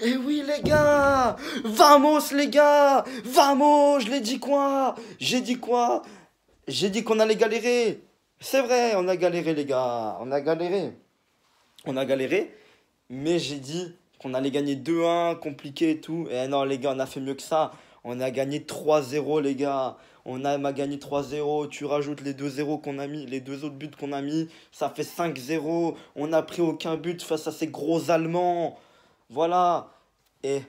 Et eh oui les gars Vamos les gars Vamos Je l'ai dit quoi J'ai dit quoi J'ai dit qu'on allait galérer C'est vrai, on a galéré les gars On a galéré On a galéré, mais j'ai dit qu'on allait gagner 2-1, compliqué et tout. Et eh non les gars, on a fait mieux que ça. On a gagné 3-0 les gars. On a, a gagné 3-0. Tu rajoutes les 2-0 qu'on a mis, les deux autres buts qu'on a mis. Ça fait 5-0. On n'a pris aucun but face à ces gros Allemands. Voilà. Et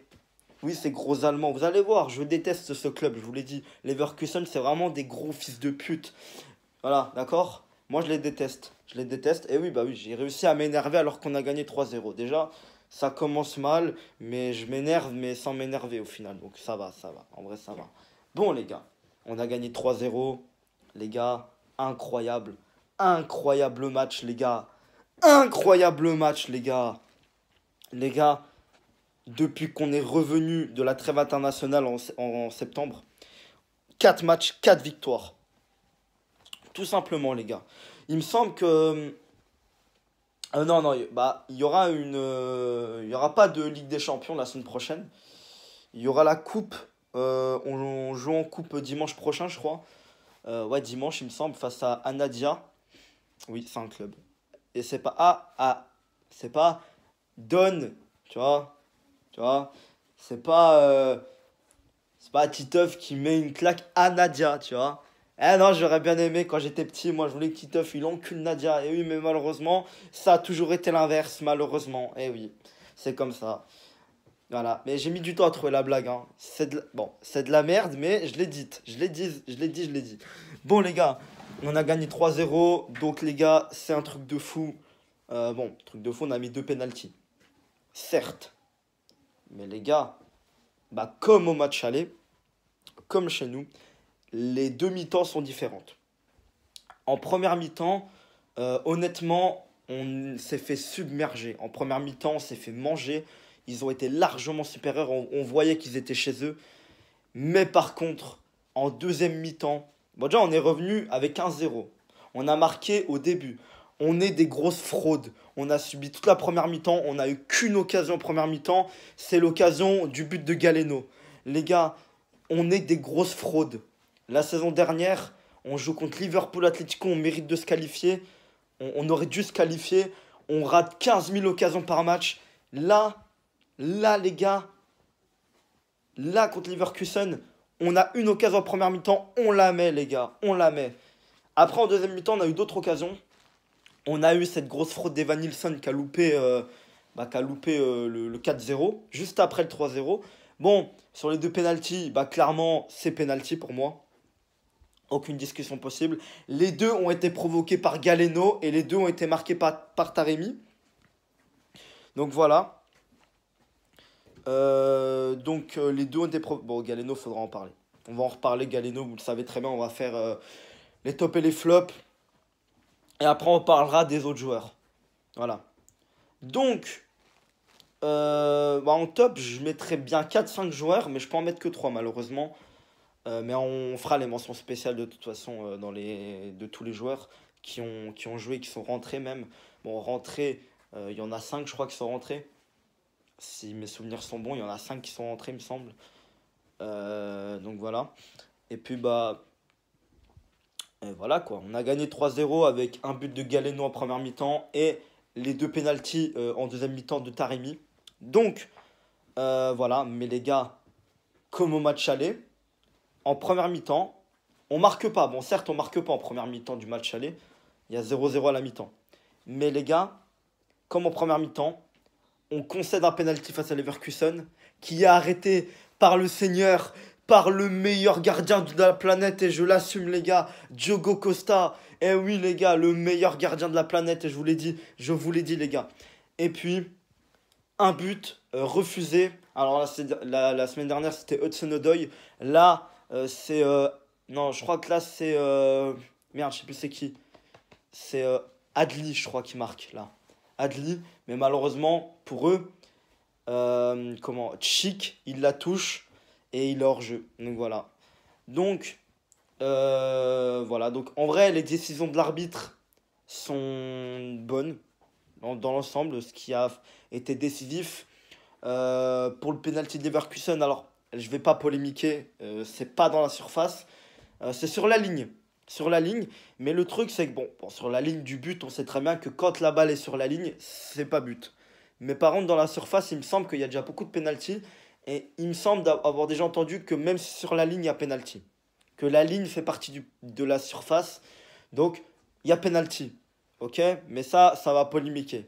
oui, c'est gros Allemands. Vous allez voir, je déteste ce club, je vous l'ai dit. Leverkusen, c'est vraiment des gros fils de pute. Voilà, d'accord Moi, je les déteste. Je les déteste. Et oui, bah oui, j'ai réussi à m'énerver alors qu'on a gagné 3-0. Déjà, ça commence mal, mais je m'énerve, mais sans m'énerver au final. Donc ça va, ça va. En vrai, ça va. Bon, les gars, on a gagné 3-0. Les gars, incroyable. Incroyable match, les gars. Incroyable match, les gars. Les gars, depuis qu'on est revenu de la trêve internationale en, septembre. 4 matchs, 4 victoires. Tout simplement, les gars. Il me semble que. Euh, euh, non, non, bah, il y aura une. Euh, il y aura pas de Ligue des Champions la semaine prochaine. Il y aura la Coupe. on, joue en Coupe dimanche prochain, je crois. ouais, dimanche, il me semble, face à Anadia. Oui, c'est un club. Et c'est pas. Ah, ah. C'est pas. Donne. Tu vois tu vois C'est pas. Euh, c'est pas Titeuf qui met une claque à Nadia, tu vois. Eh non, j'aurais bien aimé quand j'étais petit, moi je voulais que Titeuf il encule Nadia. Et oui, mais malheureusement, ça a toujours été l'inverse, malheureusement. Eh oui, c'est comme ça. Voilà, mais j'ai mis du temps à trouver la blague. Hein. C'est de la... Bon, c'est de la merde, mais je l'ai dite. Je l'ai dit, je l'ai dit, je l'ai dit. Bon, les gars, on a gagné 3-0. Donc, les gars, c'est un truc de fou. Euh, bon, truc de fou, on a mis deux penalties. Certes, mais les gars, bah comme au match aller, comme chez nous, les deux mi-temps sont différentes. En première mi-temps, euh, honnêtement, on s'est fait submerger. En première mi-temps, on s'est fait manger. Ils ont été largement supérieurs. On, voyait qu'ils étaient chez eux. Mais par contre, en deuxième mi-temps, bon, déjà, on est revenu avec un zéro. On a marqué au début on est des grosses fraudes. On a subi toute la première mi-temps, on n'a eu qu'une occasion en première mi-temps, c'est l'occasion du but de Galeno. Les gars, on est des grosses fraudes. La saison dernière, on joue contre Liverpool Atlético, on mérite de se qualifier, on, aurait dû se qualifier, on rate 15 000 occasions par match. Là, là les gars, là contre Leverkusen, on a une occasion en première mi-temps, on la met les gars, on la met. Après en deuxième mi-temps, on a eu d'autres occasions, on a eu cette grosse fraude d'Evan Nilsson qui a loupé, euh, bah, euh, le, 4-0, juste après le 3-0. Bon, sur les deux pénalties, bah, clairement, c'est pénalty pour moi. Aucune discussion possible. Les deux ont été provoqués par Galeno et les deux ont été marqués par, par Taremi. Donc voilà. Euh, donc les deux ont été provoqués. Bon, Galeno, faudra en parler. On va en reparler, Galeno, vous le savez très bien, on va faire les tops et les flops. Et après, on parlera des autres joueurs. Voilà. Donc, euh, bah, en top, je mettrais bien 4-5 joueurs, mais je peux en mettre que 3 malheureusement. Euh, mais on fera les mentions spéciales de toute façon euh, dans les, de tous les joueurs qui ont, qui ont joué, qui sont rentrés même. Bon, rentrés, il y en a 5 je crois qui sont rentrés. Si mes souvenirs sont bons, il y en a 5 qui sont rentrés, il me semble. donc voilà. Et puis, bah, et voilà quoi, on a gagné 3-0 avec un but de Galeno en première mi-temps et les deux pénalties euh, en deuxième mi-temps de Taremi. Donc euh, voilà, mais les gars, comme au match aller, en première mi-temps, on marque pas. Bon, certes, on marque pas en première mi-temps du match aller, il y a 0-0 à la mi-temps. Mais les gars, comme en première mi-temps, on concède un penalty face à Leverkusen qui est arrêté par le Seigneur par le meilleur gardien de la planète et je l'assume les gars, Diogo Costa. Et eh oui les gars, le meilleur gardien de la planète et je vous l'ai dit, je vous l'ai dit les gars. Et puis un but euh, refusé. Alors la, la, semaine dernière c'était Hudson Odoi. Là euh, c'est euh, non, je crois que là c'est merde, je sais plus c'est qui. C'est Adli je crois qui marque là. Adli, mais malheureusement pour eux comment Chic, il la touche et il est hors jeu. Donc voilà. Donc, euh, voilà. Donc en vrai, les décisions de l'arbitre sont bonnes dans, l'ensemble, ce qui a été décisif. Euh, pour le penalty Leverkusen alors je vais pas polémiquer, euh, c'est pas dans la surface, c'est sur la ligne. Sur la ligne, mais le truc c'est que bon, sur la ligne du but, on sait très bien que quand la balle est sur la ligne, c'est pas but. Mais par contre, dans la surface, il me semble qu'il y a déjà beaucoup de pénalties. Et il me semble avoir déjà entendu que même sur la ligne, il y a penalty. Que la ligne fait partie du, de la surface. Donc, il y a penalty. Ok Mais ça, ça va polémiquer.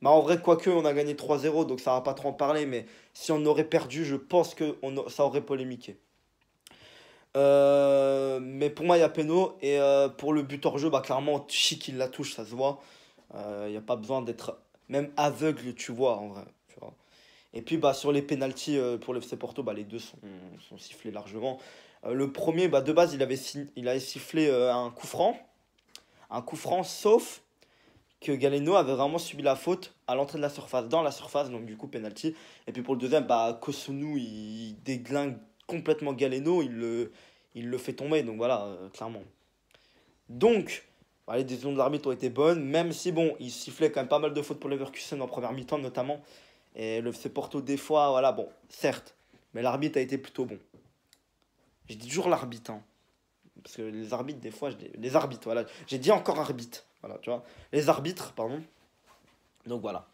mais bah, en vrai, quoique, on a gagné 3-0, donc ça va pas trop en parler. Mais si on aurait perdu, je pense que on, ça aurait polémiqué. Euh, mais pour moi, il y a péno. Et euh, pour le but hors jeu, bah, clairement, Chic, il la touche, ça se voit. Euh, il n'y a pas besoin d'être même aveugle, tu vois, en vrai. Tu vois. Et puis bah, sur les pénalties euh, pour le FC Porto, bah, les deux sont, sont sifflés largement. Euh, le premier, bah, de base, il avait, il avait sifflé euh, un coup franc. Un coup franc, sauf que Galeno avait vraiment subi la faute à l'entrée de la surface, dans la surface, donc du coup penalty. Et puis pour le deuxième, bah, Kosunu, il déglingue complètement Galeno, il le, il le fait tomber, donc voilà, clairement. Donc, bah, les décisions de l'arbitre ont été bonnes, même si bon, il sifflait quand même pas mal de fautes pour Leverkusen en première mi-temps notamment. Et le FC Porto, des fois, voilà, bon, certes, mais l'arbitre a été plutôt bon. J'ai dit toujours l'arbitre, hein. parce que les arbitres, des fois, les arbitres, voilà, j'ai dit encore arbitre, voilà, tu vois, les arbitres, pardon. Donc voilà.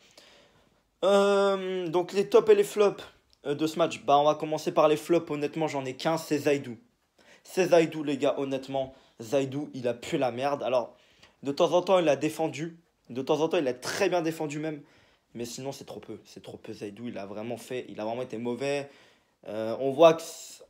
Euh, donc les tops et les flops euh, de ce match, bah on va commencer par les flops, honnêtement, j'en ai qu'un, c'est Zaidou. C'est Zaidou, les gars, honnêtement, Zaidou, il a pu la merde. Alors, de temps en temps, il a défendu, de temps en temps, il a très bien défendu même. Mais sinon, c'est trop peu. C'est trop peu. Zaidou, il a vraiment fait. Il a vraiment été mauvais. Euh, on, voit que,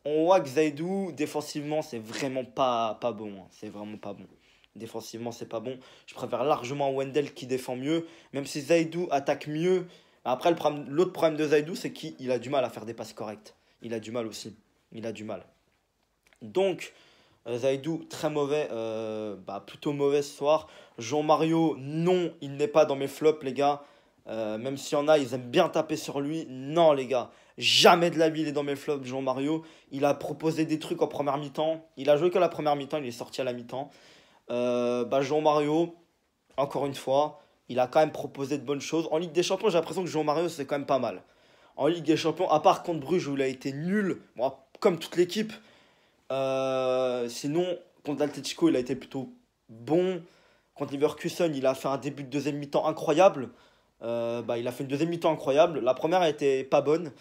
on voit que Zaidou, défensivement, c'est vraiment pas, pas bon. Hein. C'est vraiment pas bon. Défensivement, c'est pas bon. Je préfère largement Wendell qui défend mieux. Même si Zaidou attaque mieux. Après, l'autre problème, de Zaidou, c'est qu'il a du mal à faire des passes correctes. Il a du mal aussi. Il a du mal. Donc, euh, Zaidou, très mauvais, euh, bah, plutôt mauvais ce soir. Jean-Mario, non, il n'est pas dans mes flops, les gars. Euh, même s'il y en a, ils aiment bien taper sur lui. Non, les gars, jamais de la vie, il est dans mes flops, Jean Mario. Il a proposé des trucs en première mi-temps. Il a joué que la première mi-temps, il est sorti à la mi-temps. Euh, bah, Jean Mario, encore une fois, il a quand même proposé de bonnes choses. En Ligue des Champions, j'ai l'impression que Jean Mario, c'est quand même pas mal. En Ligue des Champions, à part contre Bruges où il a été nul, comme toute l'équipe. Euh, sinon, contre l'Atletico, il a été plutôt bon. Contre Leverkusen, il a fait un début de deuxième mi-temps incroyable. Euh, bah, il a fait une deuxième mi-temps incroyable. La première a pas bonne.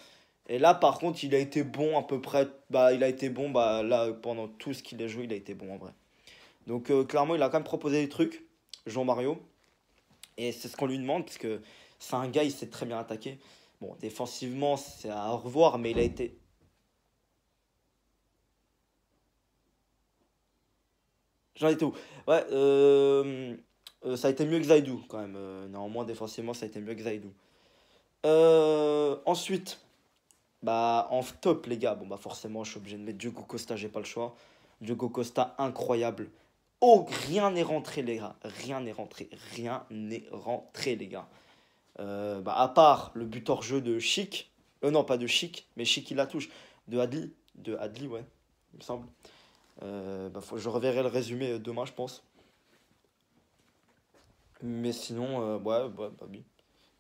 Et là, par contre, il a été bon à peu près. Bah, il a été bon bah, là, pendant tout ce qu'il a joué, il a été bon en vrai. Donc, euh, clairement, il a quand même proposé des trucs, Jean-Mario. Et c'est ce qu'on lui demande, parce que c'est un gars, il s'est très bien attaqué. Bon, défensivement, c'est à revoir, mais il a été J'en ai où Ouais, euh, euh, ça a été mieux que Zaidou quand même. Euh, néanmoins, défensivement, ça a été mieux que Zaidou. Euh, ensuite, bah, en top, les gars, bon, bah, forcément, je suis obligé de mettre Diogo Costa, j'ai pas le choix. Diogo Costa, incroyable. Oh, rien n'est rentré, les gars. Rien n'est rentré. Rien n'est rentré, les gars. bah, à part le but hors jeu de Chic. non, pas de Chic, mais Chic, il la touche. De Adli. De Adli, ouais, il me semble. Bah, je reverrai le résumé demain, je pense. Mais sinon, euh, ouais, bah, bah, bah oui.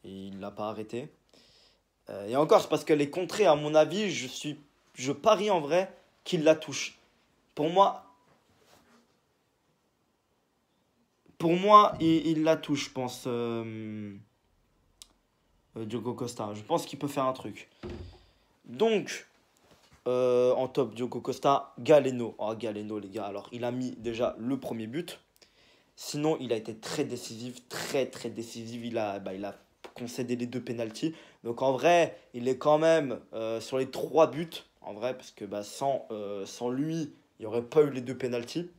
il l'a pas arrêté. Euh, et encore, c'est parce qu'elle est contrée, à mon avis, je, suis, je parie en vrai qu'il la touche. Pour moi, pour moi, il, il, la touche, je pense. Euh, Diogo Costa. Je pense qu'il peut faire un truc. Donc, en top, Diogo Costa, Galeno. Oh, Galeno, les gars. Alors, il a mis déjà le premier but. Sinon, il a été très décisif, très très décisif. Il a, bah, concédé les deux pénalties. Donc en vrai, il est quand même euh, sur les trois buts. En vrai, parce que bah, sans, euh, lui, il n'y aurait pas eu les deux pénalties.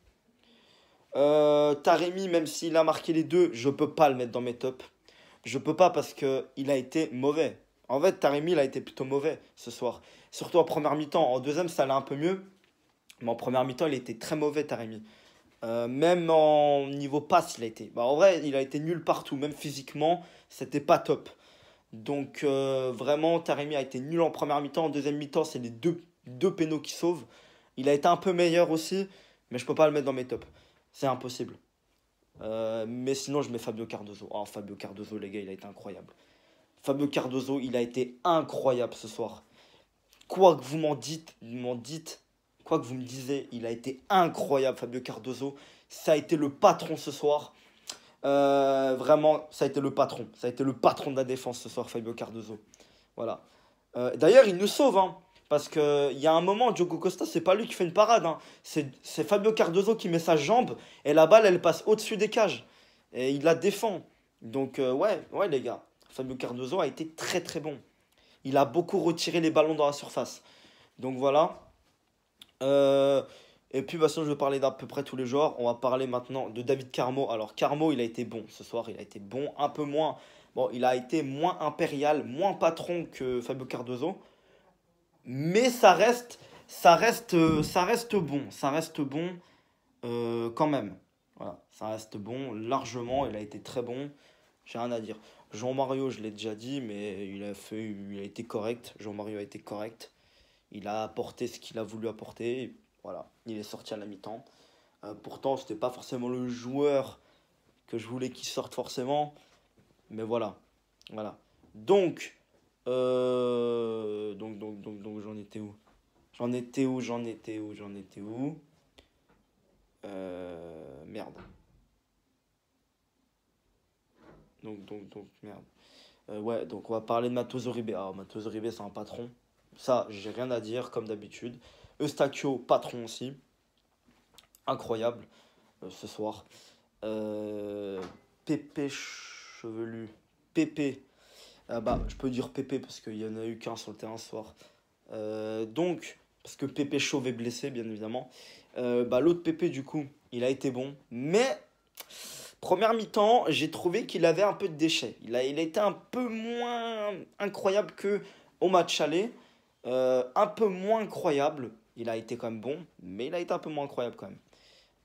Euh, Taremi, même s'il a marqué les deux, je ne peux pas le mettre dans mes tops. Je peux pas parce qu'il a été mauvais. En fait, Taremi, il a été plutôt mauvais ce soir. Surtout en première mi-temps. En deuxième, ça allait un peu mieux. Mais en première mi-temps, il était très mauvais, Taremi. Euh, même en niveau passe, il a été. Bah, en vrai, il a été nul partout, même physiquement, c'était pas top. Donc euh, vraiment, Taremi a été nul en première mi-temps. En deuxième mi-temps, c'est les deux, deux pénaux qui sauvent. Il a été un peu meilleur aussi, mais je peux pas le mettre dans mes tops. C'est impossible. Euh, mais sinon, je mets Fabio Cardozo. Ah Fabio Cardozo, les gars, il a été incroyable. Fabio Cardozo, il a été incroyable ce soir. Quoi que vous m'en dites, vous m'en dites, Quoi que vous me disiez, il a été incroyable, Fabio Cardozo. Ça a été le patron ce soir. Euh, vraiment, ça a été le patron. Ça a été le patron de la défense ce soir, Fabio Cardozo. Voilà. Euh, d'ailleurs, il nous sauve, hein, parce qu'il y a un moment, Diogo Costa, c'est pas lui qui fait une parade. Hein. C'est Fabio Cardozo qui met sa jambe et la balle, elle passe au-dessus des cages. Et il la défend. Donc, euh, ouais, ouais, les gars. Fabio Cardozo a été très très bon. Il a beaucoup retiré les ballons dans la surface. Donc voilà. Euh, et puis bah, je vais parler d'à peu près tous les joueurs. On va parler maintenant de David Carmo. Alors Carmo, il a été bon ce soir, il a été bon, un peu moins. Bon, il a été moins impérial, moins patron que Fabio Cardozo. Mais ça reste, ça reste, ça reste bon, ça reste bon euh, quand même. Voilà, ça reste bon largement. Il a été très bon. J'ai rien à dire. Jean Mario, je l'ai déjà dit, mais il a fait, il a été correct. Jean Mario a été correct. Il a apporté ce qu'il a voulu apporter. Voilà, il est sorti à la mi-temps. Euh, pourtant, c'était pas forcément le joueur que je voulais qu'il sorte forcément. Mais voilà. Voilà. Donc, euh, donc, donc, donc, donc j'en étais où J'en étais où J'en étais où J'en étais où euh, Merde. Donc, donc, donc, merde. Euh, ouais, donc on va parler de Matos Ribé. Ah, Matos Ribé, c'est un patron. Ça, j'ai rien à dire, comme d'habitude. Eustachio, patron aussi. Incroyable euh, ce soir. Euh, Pépé Chevelu. Pépé. Ah bah, je peux dire Pépé parce qu'il n'y en a eu qu'un sur le terrain ce soir. Euh, donc, parce que Pépé Chauve est blessé, bien évidemment. bah, L'autre Pépé, du coup, il a été bon. Mais, première mi-temps, j'ai trouvé qu'il avait un peu de déchets. Il a, il a été un peu moins incroyable que au match aller. Euh, un peu moins incroyable. Il a été quand même bon, mais il a été un peu moins incroyable quand même.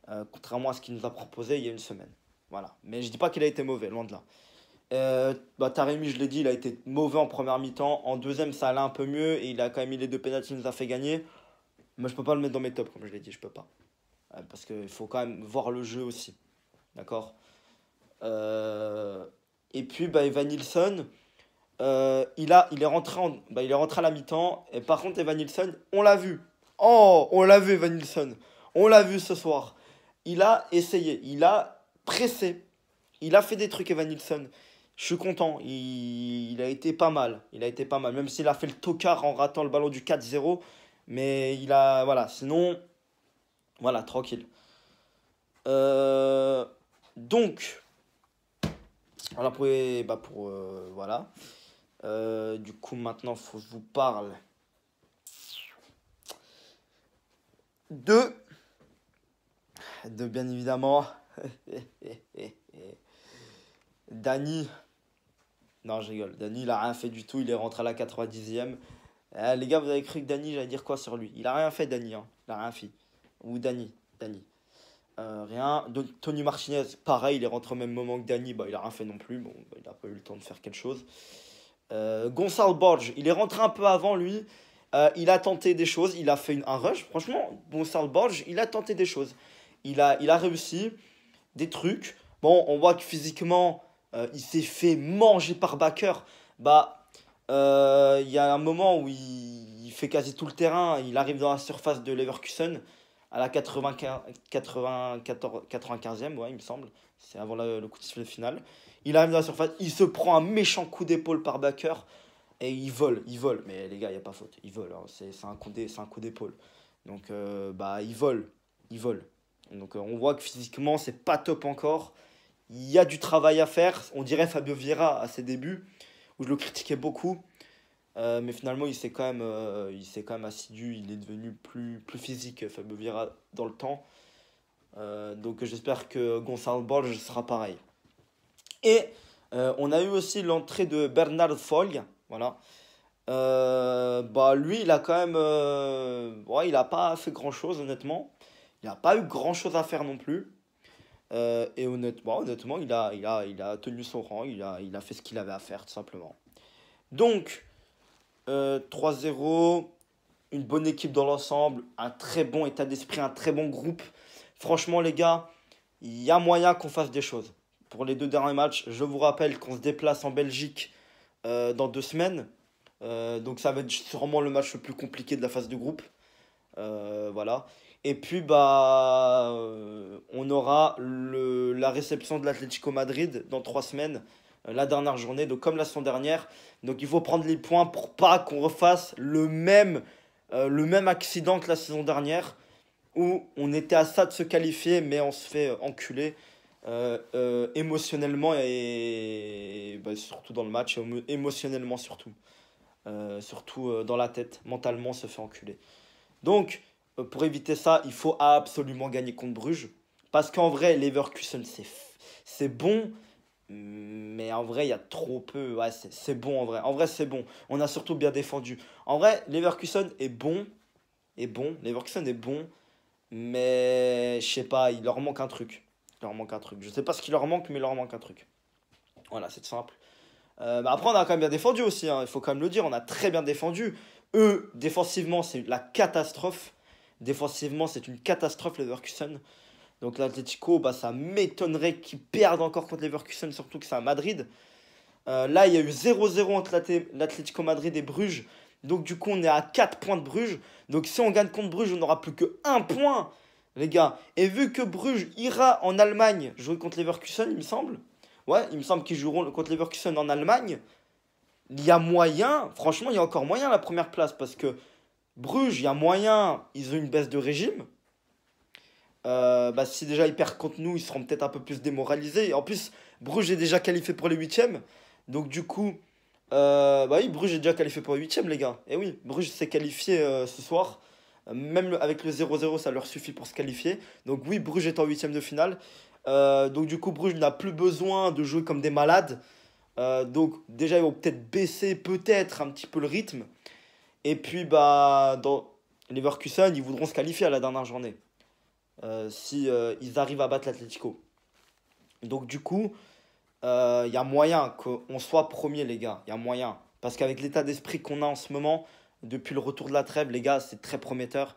Euh, contrairement à ce qu'il nous a proposé il y a une semaine. Voilà. Mais je dis pas qu'il a été mauvais, loin de là. Euh, bah, Taremi, je l'ai dit, il a été mauvais en première mi-temps. En deuxième, ça allait un peu mieux et il a quand même mis les deux pénaltys. il nous a fait gagner. Mais je peux pas le mettre dans mes tops, comme je l'ai dit, je peux pas. parce qu'il faut quand même voir le jeu aussi. D'accord Et puis, bah, Evan Nilsson, euh, il, a, il, est rentré bah, il est rentré à la mi-temps. Et par contre, Evan Nilsson, on l'a vu. Oh, on l'a vu, Evan Nilsson. On l'a vu ce soir. Il a essayé. Il a pressé. Il a fait des trucs, Evan Nilsson. Je suis content. Il, a été pas mal. Il a été pas mal. Même s'il a fait le tocard en ratant le ballon du 4-0. Mais il a. Voilà. Sinon. Voilà, tranquille. Euh, donc. voilà pour, bah, pour euh, voilà. Euh, du coup, maintenant, faut que je vous parle de, de bien évidemment, Dany. Non, je rigole. Dany, il a rien fait du tout. Il est rentré à la 90e. Eh, les gars, vous avez cru que Dany, j'allais dire quoi sur lui Il a rien fait, Dany. Hein. Il a rien fait. Ou Dani, euh, rien. Tony Martinez, pareil, il est rentré au même moment que Dany. Bah, il a rien fait non plus. Bon, bah, il n'a pas eu le temps de faire quelque chose. Euh, Borges, il est rentré un peu avant lui. Euh, il a tenté des choses, il a fait une, un rush. Franchement, Gonçalo Borges, il a tenté des choses. Il a, il a réussi des trucs. Bon, on voit que physiquement, euh, il s'est fait manger par Baker. Bah, euh, il y a un moment où il, fait quasi tout le terrain. Il arrive dans la surface de Leverkusen à la 95, 94, 95e, ouais, il me semble. C'est avant le, coup de sifflet final. Il arrive dans la surface, il se prend un méchant coup d'épaule par backer, et il vole, il vole. Mais les gars, il n'y a pas faute, il vole. Hein. C'est un coup d'épaule. Donc, euh, bah, il vole, il vole. Donc, euh, on voit que physiquement, c'est pas top encore. Il y a du travail à faire. On dirait Fabio Vieira à ses débuts, où je le critiquais beaucoup. Euh, mais finalement, il s'est quand même, euh, il s'est quand même assidu. Il est devenu plus, plus physique, Fabio Vieira, dans le temps. Euh, donc j'espère que Gonzalo Borges sera pareil. Et on a eu aussi l'entrée de Bernard Fogg. Voilà. bah lui, il a quand même, il a pas fait grand chose honnêtement. Il n'a pas eu grand chose à faire non plus. et honnêtement, bah, honnêtement, il a, il a, il a tenu son rang. Il a, il a fait ce qu'il avait à faire tout simplement. Donc, 3-0, euh, une bonne équipe dans l'ensemble, un très bon état d'esprit, un très bon groupe. Franchement, les gars, il y a moyen qu'on fasse des choses. Pour les deux derniers matchs, je vous rappelle qu'on se déplace en Belgique euh, dans deux semaines. Euh, donc ça va être sûrement le match le plus compliqué de la phase de groupe. voilà. Et puis bah on aura le, la réception de l'Atlético Madrid dans trois semaines. Euh, la dernière journée, donc comme la saison dernière. Donc il faut prendre les points pour pas qu'on refasse le même, euh, le même accident que la saison dernière où on était à ça de se qualifier mais on se fait euh, enculer euh, émotionnellement et, bah, surtout dans le match, émotionnellement surtout. surtout dans la tête, mentalement on se fait enculer. Donc pour éviter ça, il faut absolument gagner contre Bruges. Parce qu'en vrai, Leverkusen, c'est bon, mais en vrai, il y a trop peu. c'est bon en vrai. En vrai, c'est bon. On a surtout bien défendu. En vrai, Leverkusen est bon. Est bon. Leverkusen est bon. Mais je sais pas, il leur manque un truc. Il leur manque un truc. Je sais pas ce qu'il leur manque, mais il leur manque un truc. Voilà, c'est simple. Euh, bah, après, on a quand même bien défendu aussi. Hein. Il faut quand même le dire. On a très bien défendu. Eux, défensivement, c'est la catastrophe. Défensivement, c'est une catastrophe, Leverkusen. Donc l'Atletico, bah, ça m'étonnerait qu'ils perdent encore contre Leverkusen, surtout que c'est à Madrid. Euh, là, il y a eu 0-0 entre l'Atletico Madrid et Bruges. Donc du coup, on est à 4 points de Bruges. Donc si on gagne contre Bruges, on n'aura plus que 1 point, les gars. Et vu que Bruges ira en Allemagne jouer contre Leverkusen, il me semble. Ouais, il me semble qu'ils joueront contre Leverkusen en Allemagne. Il y a moyen, franchement, il y a encore moyen la première place parce que Bruges, il y a moyen, ils ont une baisse de régime. Euh, bah, si déjà ils perdent contre nous, ils seront peut-être un peu plus démoralisés. En plus, Bruges est déjà qualifié pour les huitièmes. Donc du coup, euh, bah oui, Bruges est déjà qualifié pour les huitièmes, les gars. Et eh oui, Bruges s'est qualifié euh, ce soir. Même avec le 0-0, ça leur suffit pour se qualifier. Donc oui, Bruges est en huitième de finale. donc du coup, Bruges n'a plus besoin de jouer comme des malades. donc déjà, ils vont peut-être baisser peut-être un petit peu le rythme. Et puis, bah, dans Leverkusen, ils voudront se qualifier à la dernière journée s'ils euh, si, euh, ils arrivent à battre l'Atlético. Donc du coup, il euh, y a moyen qu'on soit premier, les gars. Il y a moyen. Parce qu'avec l'état d'esprit qu'on a en ce moment, depuis le retour de la trêve, les gars, c'est très prometteur.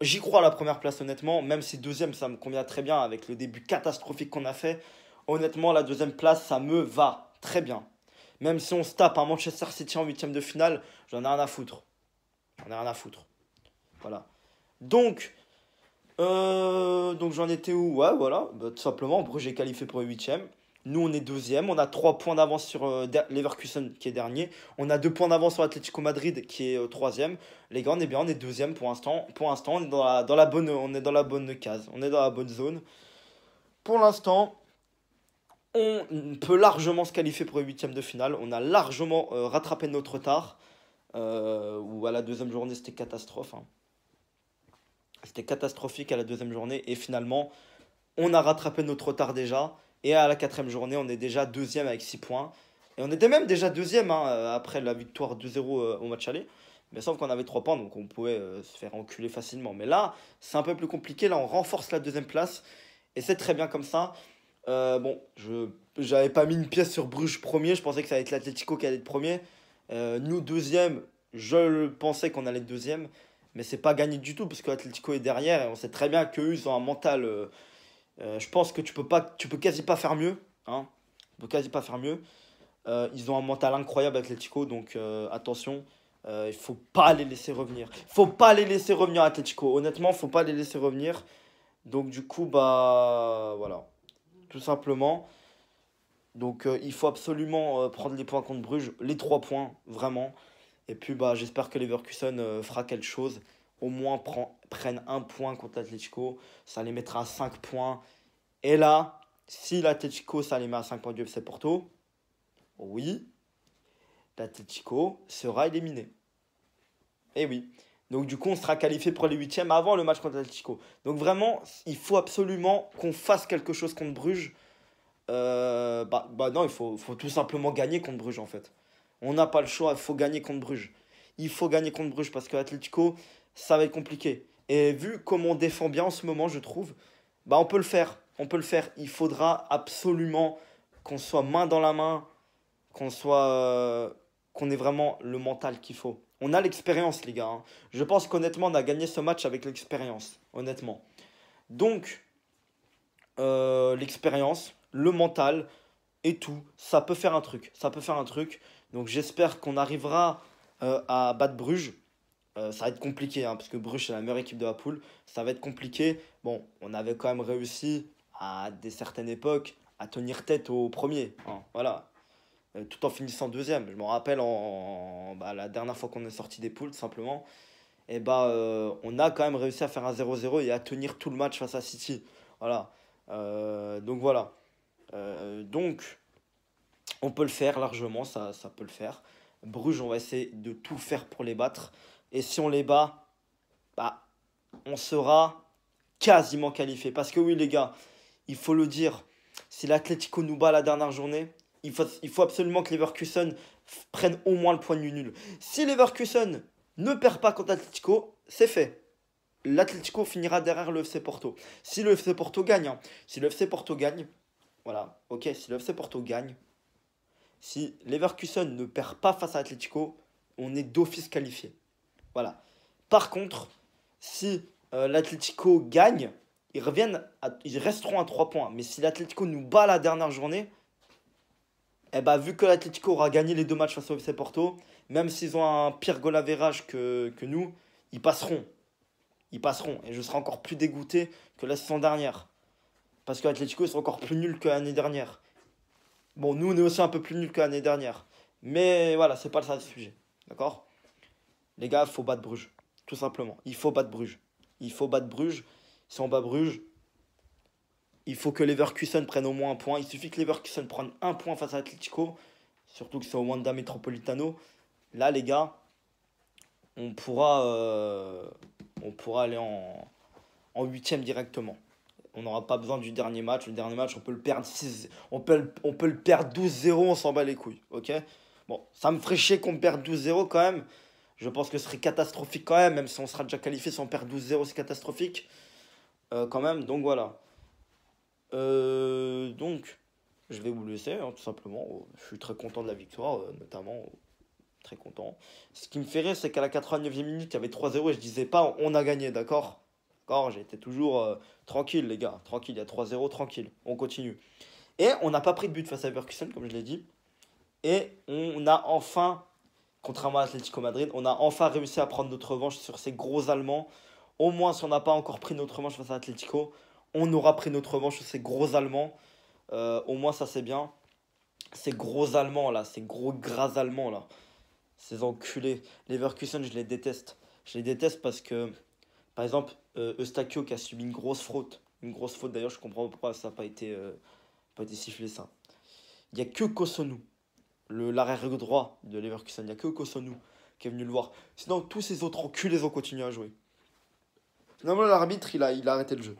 J'y crois à la première place, honnêtement. Même si deuxième, ça me convient très bien avec le début catastrophique qu'on a fait. Honnêtement, la deuxième place, ça me va très bien. Même si on se tape à Manchester City en huitième de finale, j'en ai rien à foutre. J'en ai rien à foutre. Voilà. Donc, euh, donc j'en étais où Ouais, voilà. Bah, tout simplement, Bruges est qualifié pour les huitièmes. Nous, on est deuxième. On a trois points d'avance sur euh, Leverkusen, qui est dernier. On a deux points d'avance sur Atlético Madrid, qui est euh, troisième. Les gars, on est bien, on est deuxième pour l'instant. Pour l'instant, on est dans la, bonne, on est dans la bonne case. On est dans la bonne zone. Pour l'instant, on peut largement se qualifier pour les huitièmes de finale. On a largement rattrapé notre retard. Ou à la deuxième journée, c'était catastrophe. Hein. C'était catastrophique à la deuxième journée. Et finalement, on a rattrapé notre retard déjà. Et à la quatrième journée, on est déjà deuxième avec 6 points. Et on était même déjà deuxième hein, euh, après la victoire 2-0 euh, au match aller. Mais sauf qu'on avait 3 points, donc on pouvait euh, se faire enculer facilement. Mais là, c'est un peu plus compliqué. Là, on renforce la deuxième place. Et c'est très bien comme ça. bon, je j'avais pas mis une pièce sur Bruges premier. Je pensais que ça allait être l'Atletico qui allait être premier. nous, deuxième. Je pensais qu'on allait être deuxième mais c'est pas gagné du tout parce que est derrière et on sait très bien qu'eux ils ont un mental. Euh, euh, je pense que tu peux pas, tu peux quasi pas faire mieux, hein. Tu peux quasi pas faire mieux. Euh, ils ont un mental incroyable Atlético, donc attention, il faut pas les laisser revenir. Faut pas les laisser revenir Atlético. Honnêtement, faut pas les laisser revenir. Donc du coup bah voilà, tout simplement. Donc il faut absolument prendre les points contre Bruges, les trois points vraiment. Et puis bah, j'espère que Leverkusen euh, fera quelque chose. Au moins prend, prennent un point contre l'Atletico. Ça les mettra à 5 points. Et là, si l'Atletico, ça les met à 5 points du FC Porto, oui, l'Atletico sera éliminé. Et oui. Donc du coup, on sera qualifié pour les huitièmes avant le match contre l'Atletico. Donc vraiment, il faut absolument qu'on fasse quelque chose contre Bruges. Euh, bah, bah non, il faut, faut tout simplement gagner contre Bruges en fait. On n'a pas le choix, il faut gagner contre Bruges. Il faut gagner contre Bruges parce que ça va être compliqué. Et vu comment on défend bien en ce moment, je trouve, bah on peut le faire. On peut le faire. Il faudra absolument qu'on soit main dans la main, qu'on soit euh, qu'on ait vraiment le mental qu'il faut. On a l'expérience, les gars. Hein. Je pense qu'honnêtement, on a gagné ce match avec l'expérience, honnêtement. Donc, euh, l'expérience, le mental et tout, ça peut faire un truc. Ça peut faire un truc. Donc j'espère qu'on arrivera euh, à battre Bruges. Euh, ça va être compliqué, hein, parce que Bruges, c'est la meilleure équipe de la poule. Ça va être compliqué. Bon, on avait quand même réussi à des certaines époques à tenir tête au premier. Hein, voilà. Euh, tout en finissant deuxième. Je me rappelle en, bah, la dernière fois qu'on est sorti des poules, simplement. Et eh bah, on a quand même réussi à faire un 0-0 et à tenir tout le match face à City. Voilà. donc voilà. donc, on peut le faire largement, ça, ça peut le faire. Bruges, on va essayer de tout faire pour les battre. Et si on les bat, bah, on sera quasiment qualifié. Parce que oui, les gars, il faut le dire, si l'Atlético nous bat la dernière journée, il faut, il faut absolument que Leverkusen prenne au moins le point du nul. Si Leverkusen ne perd pas contre l'Atlético, c'est fait. L'Atlético finira derrière le FC Porto. Si le FC Porto gagne, hein. si le FC Porto gagne, voilà, ok, si le FC Porto gagne, si Leverkusen ne perd pas face à Atletico, on est d'office qualifié. Voilà. Par contre, si euh, l'Atletico gagne, ils, reviennent ils resteront à 3 points. Mais si l'Atletico nous bat la dernière journée, eh ben, vu que l'Atletico aura gagné les deux matchs face au FC Porto, même s'ils ont un pire goal average que, que nous, ils passeront. Ils passeront. Et je serai encore plus dégoûté que la saison dernière. Parce que l'Atletico, est encore plus nul que l'année dernière. Bon, nous, on est aussi un peu plus nuls que l'année dernière. Mais voilà, c'est pas le sujet. D'accord Les gars, il faut battre Bruges. Tout simplement. Il faut battre Bruges. Il faut battre Bruges. Si on bat Bruges, il faut que Leverkusen prenne au moins un point. Il suffit que Leverkusen prenne un point face à Atletico. Surtout que c'est au Wanda Metropolitano. Là, les gars, on pourra, euh, on pourra aller en, en huitième directement on n'aura pas besoin du dernier match. Le dernier match, on peut le perdre on peut, on peut le perdre 12-0, on s'en bat les couilles. Ok Bon, ça me ferait chier qu'on perde 12-0 quand même. Je pense que ce serait catastrophique quand même, même si on sera déjà qualifié, si on perd 12-0, c'est catastrophique. Euh, quand même, donc voilà. Euh, donc, je vais vous laisser, hein, tout simplement. Oh, je suis très content de la victoire, euh, notamment. Oh, très content. Ce qui me fait rire, c'est qu'à la 89e minute, il y avait 3-0 et je disais pas on a gagné, d'accord D'accord J'étais toujours euh, tranquille, les gars. Tranquille, il y a 3-0, tranquille. On continue. Et on n'a pas pris de but face à Leverkusen comme je l'ai dit. Et on a enfin, contrairement à Atlético Madrid, on a enfin réussi à prendre notre revanche sur ces gros Allemands. Au moins, si on n'a pas encore pris notre revanche face à Atlético, on aura pris notre revanche sur ces gros Allemands. Euh, au moins, ça c'est bien. Ces gros Allemands là, ces gros gras Allemands là, ces enculés. Leverkusen, je les déteste. Je les déteste parce que par exemple, euh, Eustachio qui a subi une grosse faute. Une grosse faute d'ailleurs, je comprends pourquoi ça n'a pas, été, euh, pas sifflé ça. Il n'y a que Kosonu, l'arrière droit de Leverkusen. Il n'y a que Kosonu qui est venu le voir. Sinon, tous ces autres enculés ont continué à jouer. Normalement, l'arbitre, il a, il a arrêté le jeu.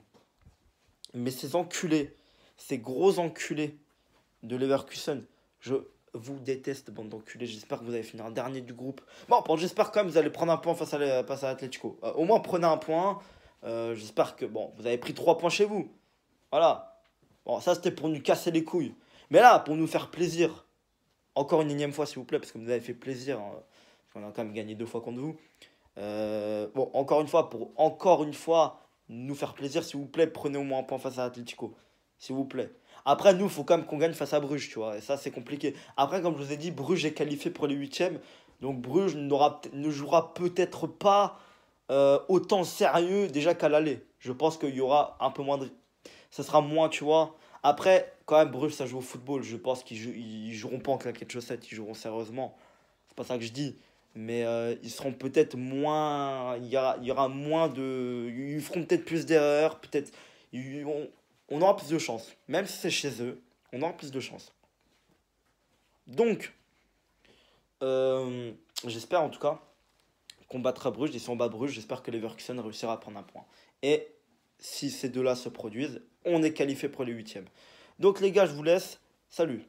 Mais ces enculés, ces gros enculés de Leverkusen, je, vous déteste, bande d'enculés. J'espère que vous allez finir un dernier du groupe. Bon, bon j'espère quand même que vous allez prendre un point face à, face euh, au moins, prenez un point. Euh, j'espère que, bon, vous avez pris trois points chez vous. Voilà. Bon, ça, c'était pour nous casser les couilles. Mais là, pour nous faire plaisir, encore une énième fois, s'il vous plaît, parce que vous avez fait plaisir. Hein, on a quand même gagné deux fois contre vous. Euh, bon, encore une fois, pour encore une fois nous faire plaisir, s'il vous plaît, prenez au moins un point face à l'Atletico. S'il vous plaît. Après, nous, il faut quand même qu'on gagne face à Bruges, tu vois. Et ça, c'est compliqué. Après, comme je vous ai dit, Bruges est qualifié pour les huitièmes. Donc Bruges ne jouera peut-être pas euh, autant sérieux déjà qu'à l'aller. Je pense qu'il y aura un peu moins de... Ça sera moins, tu vois. Après, quand même, Bruges, ça joue au football. Je pense qu'ils ne joueront pas en claquettes chaussettes. Ils joueront sérieusement. C'est pas ça que je dis. Mais euh, ils seront peut-être moins... Il y, aura, il y aura moins de... Ils feront peut-être plus d'erreurs. Peut-être on aura plus de chance. Même si c'est chez eux, on aura plus de chance. Donc, euh, j'espère en tout cas qu'on battra Bruges. Et si on bat Bruges, j'espère que Leverkusen réussira à prendre un point. Et si ces deux-là se produisent, on est qualifié pour les huitièmes. Donc les gars, je vous laisse. Salut